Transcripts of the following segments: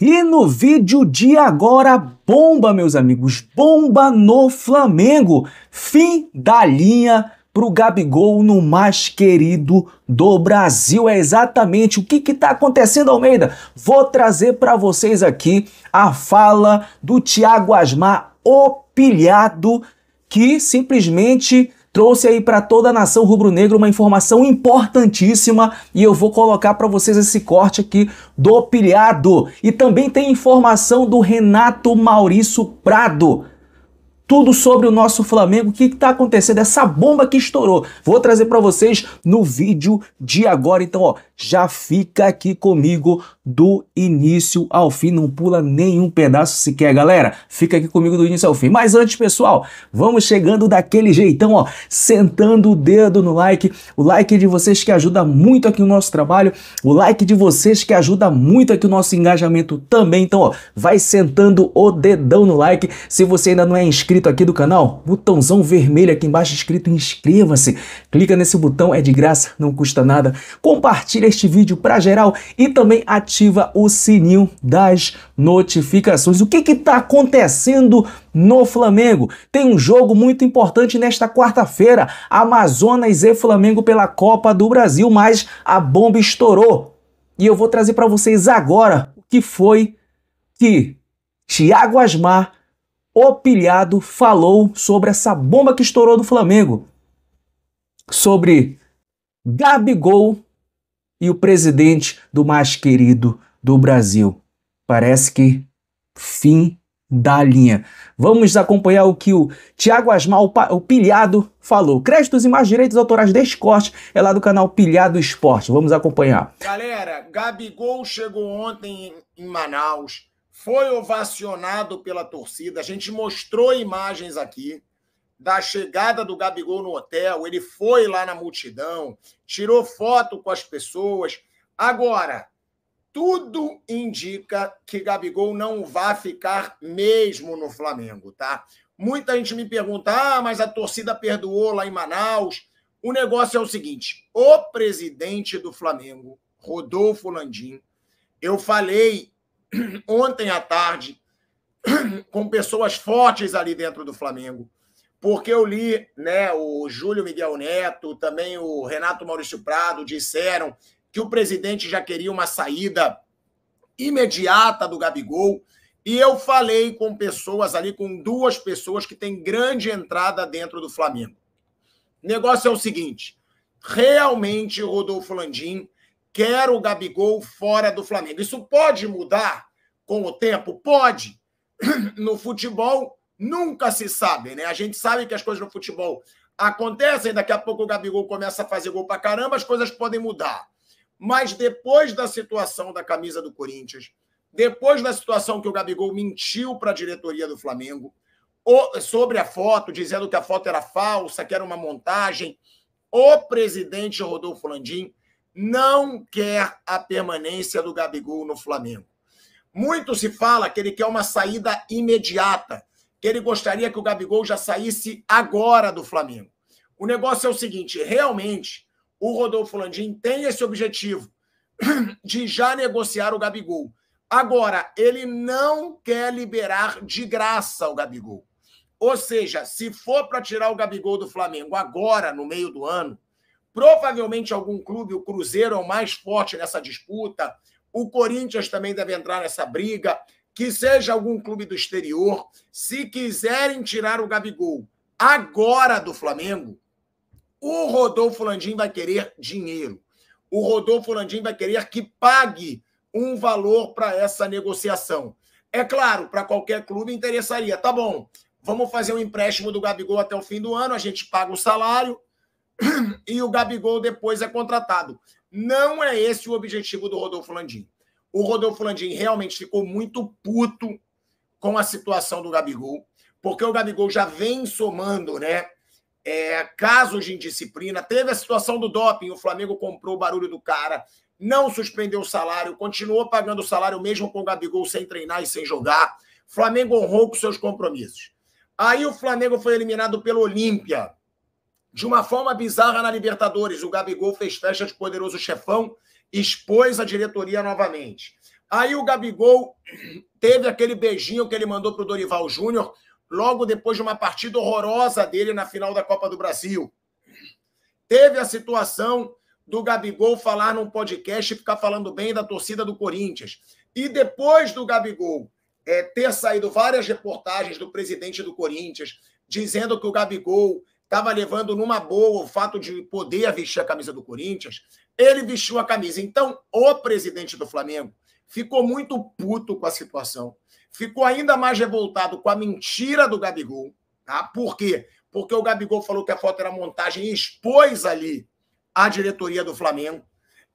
E no vídeo de agora, bomba, meus amigos, bomba no Flamengo. Fim da linha pro Gabigol no mais querido do Brasil. É exatamente o que que tá acontecendo, Almeida. Vou trazer para vocês aqui a fala do Thiago Asmar, o pilhado, que simplesmente trouxe aí para toda a nação rubro-negra uma informação importantíssima e eu vou colocar para vocês esse corte aqui do pilhado. E também tem informação do Renato Maurício Prado tudo sobre o nosso Flamengo, o que está acontecendo, essa bomba que estourou. Vou trazer para vocês no vídeo de agora. Então, ó, já fica aqui comigo do início ao fim, não pula nenhum pedaço sequer, galera. Fica aqui comigo do início ao fim. Mas antes, pessoal, vamos chegando daquele jeitão, ó, sentando o dedo no like, o like de vocês que ajuda muito aqui o nosso trabalho, o like de vocês que ajuda muito aqui o nosso engajamento também. Então, ó, vai sentando o dedão no like. Se você ainda não é inscrito inscrito aqui do canal, botãozão vermelho aqui embaixo escrito inscreva-se. Clica nesse botão, é de graça, não custa nada. Compartilha este vídeo para geral e também ativa o sininho das notificações. O que que tá acontecendo no Flamengo? Tem um jogo muito importante nesta quarta-feira, Amazonas e Flamengo pela Copa do Brasil, mas a bomba estourou. E eu vou trazer para vocês agora o que foi que Thiago Asmar o pilhado falou sobre essa bomba que estourou do Flamengo. Sobre Gabigol e o presidente do mais querido do Brasil. Parece que fim da linha. Vamos acompanhar o que o Tiago Asmal, o pilhado, falou. Créditos e mais direitos autorais deste corte é lá do canal Pilhado Esporte. Vamos acompanhar. Galera, Gabigol chegou ontem em Manaus foi ovacionado pela torcida. A gente mostrou imagens aqui da chegada do Gabigol no hotel. Ele foi lá na multidão, tirou foto com as pessoas. Agora, tudo indica que Gabigol não vai ficar mesmo no Flamengo, tá? Muita gente me pergunta: ah, mas a torcida perdoou lá em Manaus. O negócio é o seguinte: o presidente do Flamengo, Rodolfo Landim, eu falei ontem à tarde com pessoas fortes ali dentro do Flamengo. Porque eu li, né, o Júlio Miguel Neto, também o Renato Maurício Prado disseram que o presidente já queria uma saída imediata do Gabigol. E eu falei com pessoas ali, com duas pessoas que têm grande entrada dentro do Flamengo. O negócio é o seguinte: realmente Rodolfo Landim quero o Gabigol fora do Flamengo. Isso pode mudar com o tempo? Pode. No futebol, nunca se sabe, né? A gente sabe que as coisas no futebol acontecem, daqui a pouco o Gabigol começa a fazer gol pra caramba, as coisas podem mudar. Mas depois da situação da camisa do Corinthians, depois da situação que o Gabigol mentiu para a diretoria do Flamengo sobre a foto, dizendo que a foto era falsa, que era uma montagem, o presidente Rodolfo Landim não quer a permanência do Gabigol no Flamengo. Muito se fala que ele quer uma saída imediata, que ele gostaria que o Gabigol já saísse agora do Flamengo. O negócio é o seguinte: realmente, o Rodolfo Landim tem esse objetivo de já negociar o Gabigol. Agora, ele não quer liberar de graça o Gabigol. Ou seja, se for para tirar o Gabigol do Flamengo agora, no meio do ano, Provavelmente algum clube, o Cruzeiro é o mais forte nessa disputa. O Corinthians também deve entrar nessa briga. Que seja algum clube do exterior. Se quiserem tirar o Gabigol agora do Flamengo, o Rodolfo Landim vai querer dinheiro. O Rodolfo Landim vai querer que pague um valor para essa negociação. É claro, para qualquer clube interessaria. Tá bom, vamos fazer um empréstimo do Gabigol até o fim do ano, a gente paga o salário, e o Gabigol depois é contratado. Não é esse o objetivo do Rodolfo Landim. O Rodolfo Landim realmente ficou muito puto com a situação do Gabigol, porque o Gabigol já vem somando, né? É, casos de indisciplina. Teve a situação do doping, o Flamengo comprou o barulho do cara, não suspendeu o salário, continuou pagando o salário mesmo com o Gabigol sem treinar e sem jogar. Flamengo honrou com seus compromissos. Aí o Flamengo foi eliminado pelo Olímpia de uma forma bizarra na Libertadores, o Gabigol fez festa de poderoso chefão, expôs a diretoria novamente. Aí o Gabigol teve aquele beijinho que ele mandou para o Dorival Júnior logo depois de uma partida horrorosa dele na final da Copa do Brasil. Teve a situação do Gabigol falar num podcast e ficar falando bem da torcida do Corinthians. E depois do Gabigol é, ter saído várias reportagens do presidente do Corinthians dizendo que o Gabigol estava levando numa boa o fato de poder vestir a camisa do Corinthians, ele vestiu a camisa. Então, o presidente do Flamengo ficou muito puto com a situação, ficou ainda mais revoltado com a mentira do Gabigol. Tá? Por quê? Porque o Gabigol falou que a foto era montagem e expôs ali a diretoria do Flamengo.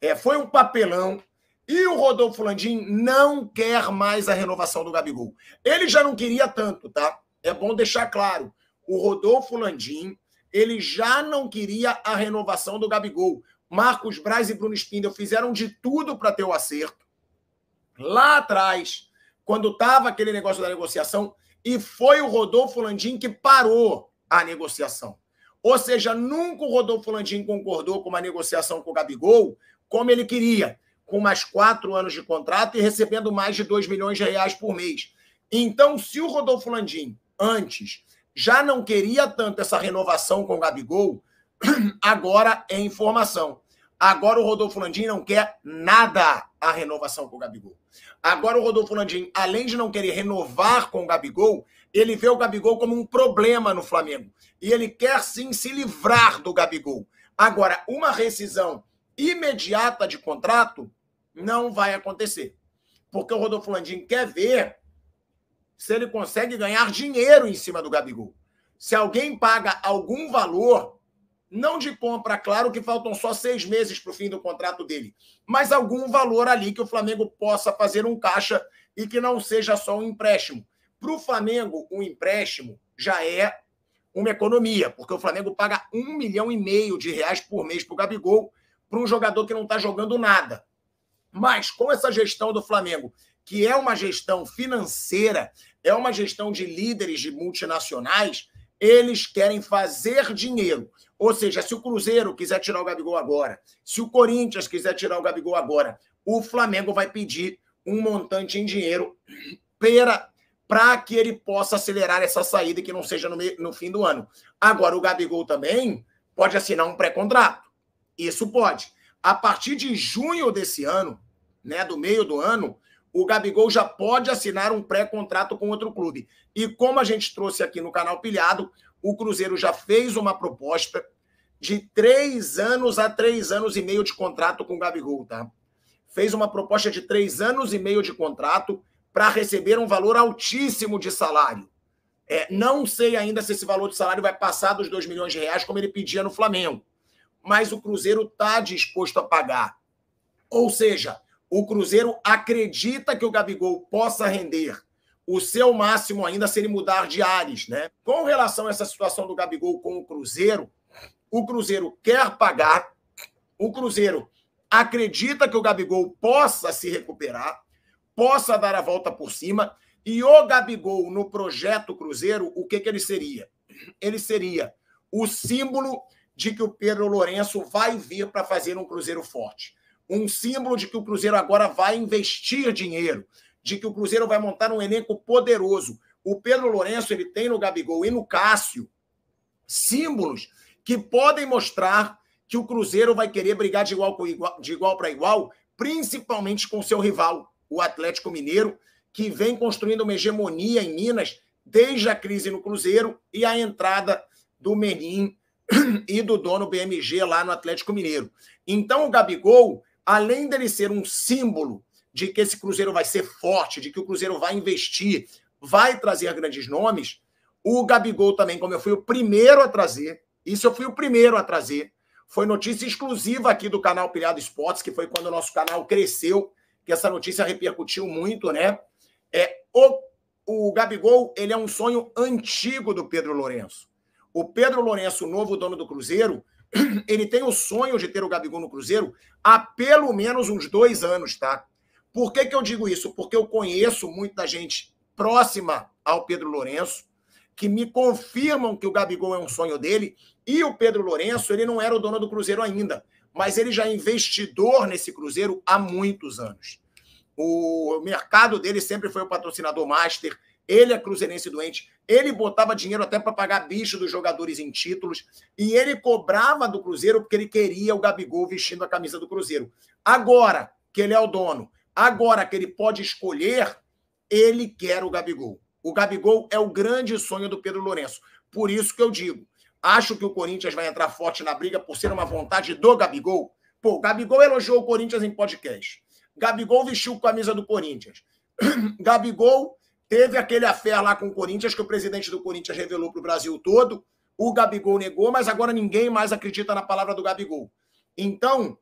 É, foi um papelão. E o Rodolfo Landim não quer mais a renovação do Gabigol. Ele já não queria tanto, tá? É bom deixar claro. O Rodolfo Landim ele já não queria a renovação do Gabigol. Marcos Braz e Bruno Spindel fizeram de tudo para ter o acerto. Lá atrás, quando estava aquele negócio da negociação, e foi o Rodolfo Landim que parou a negociação. Ou seja, nunca o Rodolfo Landim concordou com uma negociação com o Gabigol como ele queria, com mais quatro anos de contrato e recebendo mais de 2 milhões de reais por mês. Então, se o Rodolfo Landim, antes, já não queria tanto essa renovação com o Gabigol, agora é informação. Agora o Rodolfo Landim não quer nada a renovação com o Gabigol. Agora o Rodolfo Landim, além de não querer renovar com o Gabigol, ele vê o Gabigol como um problema no Flamengo. E ele quer sim se livrar do Gabigol. Agora, uma rescisão imediata de contrato não vai acontecer. Porque o Rodolfo Landim quer ver se ele consegue ganhar dinheiro em cima do Gabigol. Se alguém paga algum valor, não de compra, claro que faltam só seis meses para o fim do contrato dele, mas algum valor ali que o Flamengo possa fazer um caixa e que não seja só um empréstimo. Para o Flamengo, um empréstimo já é uma economia, porque o Flamengo paga um milhão e meio de reais por mês para o Gabigol, para um jogador que não está jogando nada. Mas com essa gestão do Flamengo, que é uma gestão financeira, é uma gestão de líderes de multinacionais, eles querem fazer dinheiro. Ou seja, se o Cruzeiro quiser tirar o Gabigol agora, se o Corinthians quiser tirar o Gabigol agora, o Flamengo vai pedir um montante em dinheiro para que ele possa acelerar essa saída e que não seja no, meio, no fim do ano. Agora, o Gabigol também pode assinar um pré-contrato. Isso pode. A partir de junho desse ano, né, do meio do ano, o Gabigol já pode assinar um pré-contrato com outro clube. E como a gente trouxe aqui no canal Pilhado, o Cruzeiro já fez uma proposta de três anos a três anos e meio de contrato com o Gabigol, tá? Fez uma proposta de três anos e meio de contrato para receber um valor altíssimo de salário. É, não sei ainda se esse valor de salário vai passar dos 2 milhões de reais, como ele pedia no Flamengo. Mas o Cruzeiro está disposto a pagar. Ou seja, o Cruzeiro acredita que o Gabigol possa render o seu máximo ainda se ele mudar de ares, né? Com relação a essa situação do Gabigol com o Cruzeiro, o Cruzeiro quer pagar, o Cruzeiro acredita que o Gabigol possa se recuperar, possa dar a volta por cima, e o Gabigol no projeto Cruzeiro, o que que ele seria? Ele seria o símbolo de que o Pedro Lourenço vai vir para fazer um Cruzeiro forte um símbolo de que o Cruzeiro agora vai investir dinheiro, de que o Cruzeiro vai montar um elenco poderoso. O Pedro Lourenço ele tem no Gabigol e no Cássio símbolos que podem mostrar que o Cruzeiro vai querer brigar de igual, igual, de igual para igual, principalmente com seu rival, o Atlético Mineiro, que vem construindo uma hegemonia em Minas desde a crise no Cruzeiro e a entrada do Menin e do dono BMG lá no Atlético Mineiro. Então o Gabigol além dele ser um símbolo de que esse Cruzeiro vai ser forte, de que o Cruzeiro vai investir, vai trazer grandes nomes, o Gabigol também, como eu fui o primeiro a trazer, isso eu fui o primeiro a trazer, foi notícia exclusiva aqui do canal Pilhado Esportes, que foi quando o nosso canal cresceu, que essa notícia repercutiu muito, né? É, o, o Gabigol, ele é um sonho antigo do Pedro Lourenço. O Pedro Lourenço, o novo dono do Cruzeiro, ele tem o sonho de ter o Gabigol no Cruzeiro há pelo menos uns dois anos, tá? Por que, que eu digo isso? Porque eu conheço muita gente próxima ao Pedro Lourenço que me confirmam que o Gabigol é um sonho dele e o Pedro Lourenço, ele não era o dono do Cruzeiro ainda, mas ele já é investidor nesse Cruzeiro há muitos anos. O mercado dele sempre foi o patrocinador master, ele é cruzeirense doente, ele botava dinheiro até para pagar bicho dos jogadores em títulos e ele cobrava do Cruzeiro porque ele queria o Gabigol vestindo a camisa do Cruzeiro. Agora que ele é o dono, agora que ele pode escolher, ele quer o Gabigol. O Gabigol é o grande sonho do Pedro Lourenço. Por isso que eu digo, acho que o Corinthians vai entrar forte na briga por ser uma vontade do Gabigol. Pô, o Gabigol elogiou o Corinthians em podcast. Gabigol vestiu a camisa do Corinthians. Gabigol Teve aquele afé lá com o Corinthians que o presidente do Corinthians revelou para o Brasil todo. O Gabigol negou, mas agora ninguém mais acredita na palavra do Gabigol. Então,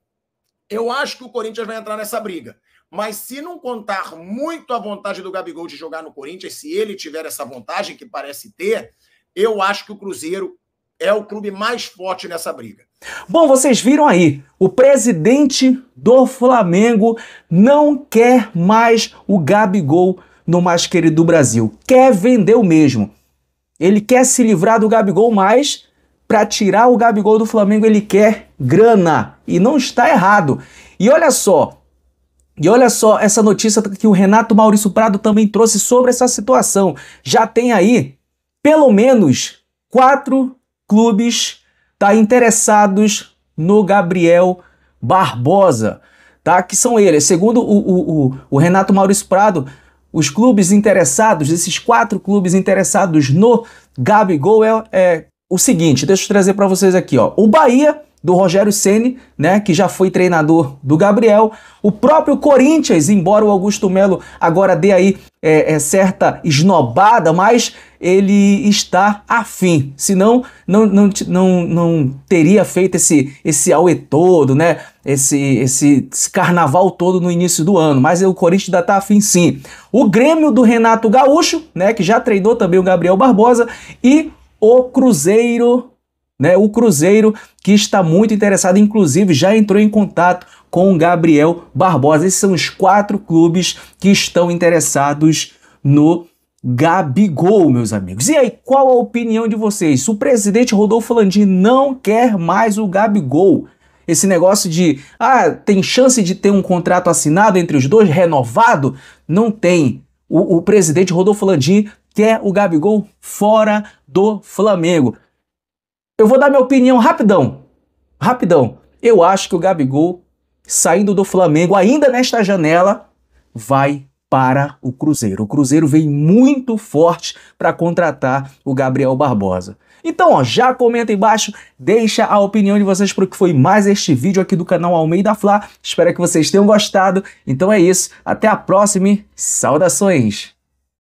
eu acho que o Corinthians vai entrar nessa briga. Mas se não contar muito a vontade do Gabigol de jogar no Corinthians, se ele tiver essa vontade que parece ter, eu acho que o Cruzeiro é o clube mais forte nessa briga. Bom, vocês viram aí, o presidente do Flamengo não quer mais o Gabigol no mais querido do Brasil. Quer vender o mesmo. Ele quer se livrar do Gabigol, mas para tirar o Gabigol do Flamengo ele quer grana. E não está errado. E olha só, e olha só essa notícia que o Renato Maurício Prado também trouxe sobre essa situação. Já tem aí pelo menos quatro clubes tá interessados no Gabriel Barbosa, tá? Que são eles. Segundo o, o, o, o Renato Maurício Prado, os clubes interessados, esses quatro clubes interessados no Gabigol é, é o seguinte, deixa eu trazer para vocês aqui, ó. O Bahia do Rogério Ceni, né, que já foi treinador do Gabriel, o próprio Corinthians, embora o Augusto Melo agora dê aí é, é certa esnobada, mas ele está afim, senão não, não, não, não teria feito esse, esse auê todo, né, esse, esse, esse carnaval todo no início do ano, mas o Corinthians ainda está afim sim. O Grêmio do Renato Gaúcho, né, que já treinou também o Gabriel Barbosa, e o Cruzeiro né, o Cruzeiro que está muito interessado, inclusive já entrou em contato com o Gabriel Barbosa. Esses são os quatro clubes que estão interessados no Gabigol, meus amigos. E aí, qual a opinião de vocês? O presidente Rodolfo Landim não quer mais o Gabigol. Esse negócio de, ah, tem chance de ter um contrato assinado entre os dois, renovado? Não tem. O, o presidente Rodolfo Landim quer o Gabigol fora do Flamengo. Eu vou dar minha opinião rapidão. Rapidão. Eu acho que o Gabigol, saindo do Flamengo, ainda nesta janela, vai para o Cruzeiro. O Cruzeiro vem muito forte para contratar o Gabriel Barbosa. Então, ó, já comenta embaixo, deixa a opinião de vocês para o que foi mais este vídeo aqui do canal Almeida Fla. Espero que vocês tenham gostado. Então é isso, até a próxima e saudações!